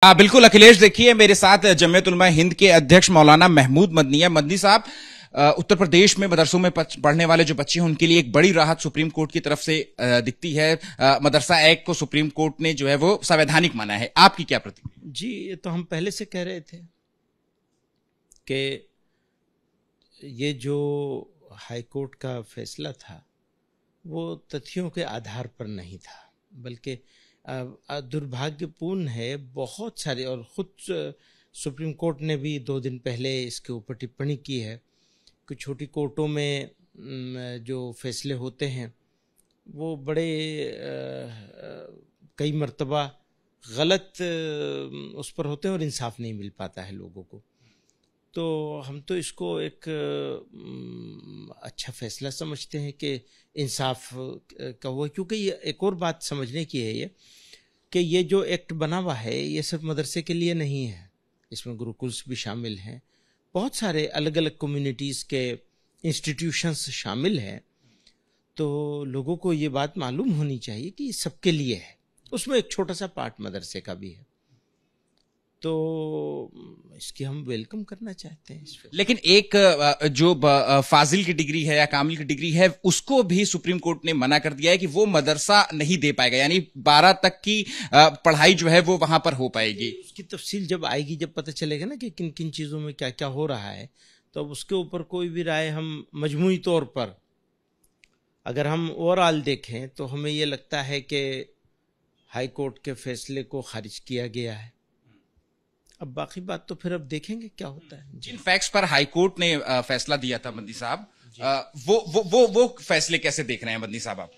आ, हाँ, बिल्कुल अखिलेश देखिए मेरे साथ उलमा हिंद के अध्यक्ष मौलाना महमूद मदनी है मदनी साहब उत्तर प्रदेश में मदरसों में पढ़ने वाले जो बच्चे हैं उनके लिए एक बड़ी राहत सुप्रीम कोर्ट की तरफ से दिखती है मदरसा एक्ट को सुप्रीम कोर्ट ने जो है वो संवैधानिक माना है आपकी क्या प्रतिक्रिया जी ये तो हम पहले से कह रहे थे कि ये जो हाईकोर्ट का फैसला था वो तथ्यों के आधार पर नहीं था बल्कि दुर्भाग्यपूर्ण है बहुत सारे और ख़ुद सुप्रीम कोर्ट ने भी दो दिन पहले इसके ऊपर टिप्पणी की है कि छोटी कोर्टों में जो फैसले होते हैं वो बड़े कई मर्तबा गलत उस पर होते हैं और इंसाफ नहीं मिल पाता है लोगों को तो हम तो इसको एक अच्छा फैसला समझते हैं कि इंसाफ का हुआ क्योंकि ये एक और बात समझने की है ये कि ये जो एक्ट बना हुआ है ये सिर्फ मदरसे के लिए नहीं है इसमें गुरुकुल्स भी शामिल हैं बहुत सारे अलग अलग कम्युनिटीज़ के इंस्टीट्यूशंस शामिल हैं तो लोगों को ये बात मालूम होनी चाहिए कि सबके लिए है उसमें एक छोटा सा पार्ट मदरसे का भी है तो हम्म, इसकी हम वेलकम करना चाहते हैं लेकिन एक जो फाजिल की डिग्री है या कामिल की डिग्री है उसको भी सुप्रीम कोर्ट ने मना कर दिया है कि वो मदरसा नहीं दे पाएगा यानी बारह तक की पढ़ाई जो है वो वहां पर हो पाएगी उसकी तफसील जब आएगी जब पता चलेगा ना कि किन किन चीज़ों में क्या क्या हो रहा है तो अब उसके ऊपर कोई भी राय हम मजमू तौर पर अगर हम ओवरऑल देखें तो हमें ये लगता है कि हाई कोर्ट के फैसले को खारिज किया गया है अब बाकी बात तो फिर अब देखेंगे क्या होता है जिन फैक्ट्स पर हाईकोर्ट ने फैसला दिया था बंदी साहब वो वो वो वो फैसले कैसे देख रहे हैं बंदी साहब आप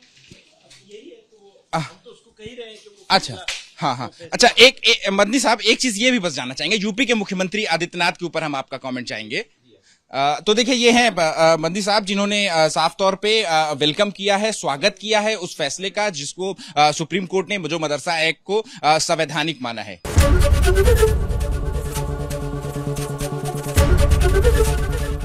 तो तो अच्छा हाँ हाँ तो अच्छा एक, एक मदनी साहब एक चीज ये भी बस जानना चाहेंगे यूपी के मुख्यमंत्री आदित्यनाथ के ऊपर हम आपका कमेंट चाहेंगे आ, तो देखिए ये हैं मंदी साहब जिन्होंने साफ तौर पे वेलकम किया है स्वागत किया है उस फैसले का जिसको आ, सुप्रीम कोर्ट ने जो मदरसा एक्ट को संवैधानिक माना है